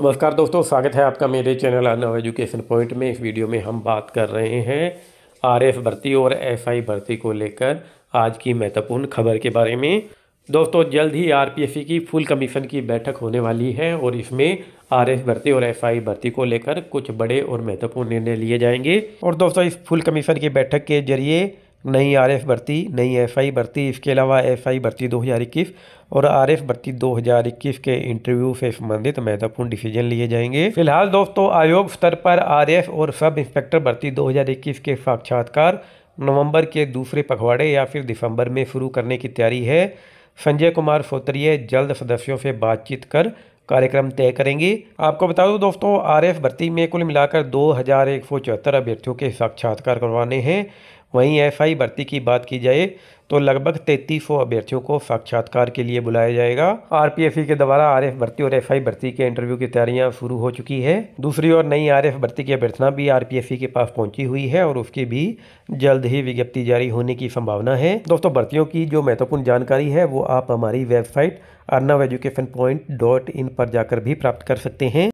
नमस्कार दोस्तों स्वागत है आपका मेरे चैनल आना एजुकेशन पॉइंट में इस वीडियो में हम बात कर रहे हैं आरएफ भर्ती और एसआई भर्ती को लेकर आज की महत्वपूर्ण खबर के बारे में दोस्तों जल्द ही आरपीएससी की फुल कमीशन की बैठक होने वाली है और इसमें आरएस भर्ती और आई भर्ती को लेकर कुछ बड़े और महत्वपूर्ण निर्णय लिए जाएंगे और दोस्तों इस फुल कमीशन की बैठक के जरिए नई आर एफ भर्ती नई एफ आई भर्ती इसके अलावा एफ आई भर्ती दो हज़ार इक्कीस और आर एफ भर्ती दो हज़ार इक्कीस के इंटरव्यू से संबंधित महत्वपूर्ण डिसीजन लिए जाएंगे फिलहाल दोस्तों आयोग स्तर पर आर एफ और सब इंस्पेक्टर भर्ती दो हज़ार इक्कीस के साक्षात्कार नवंबर के दूसरे पखवाड़े या फिर दिसंबर में शुरू करने की तैयारी है संजय कुमार सोत्रिय जल्द सदस्यों से बातचीत कर कार्यक्रम तय करेंगे आपको बता दूं दोस्तों आरएफ भर्ती में कुल मिलाकर दो हज़ार एक सौ चौहत्तर अभ्यर्थियों के साक्षात्कार करवाने हैं वहीं एफआई भर्ती की बात की जाए तो लगभग तैतीस सौ अभ्यर्थियों को साक्षात्कार के लिए बुलाया जाएगा आरपीएफसी के द्वारा आरएफ भर्ती और एफआई भर्ती के इंटरव्यू की तैयारियां शुरू हो चुकी है दूसरी ओर नई आरएफ भर्ती की अभ्यर्थना भी आरपीएफसी के पास पहुंची हुई है और उसकी भी जल्द ही विज्ञप्ति जारी होने की संभावना है दोस्तों भर्तियों की जो महत्वपूर्ण जानकारी है वो आप हमारी website Arnav education point dot in पर जाकर भी प्राप्त कर सकते हैं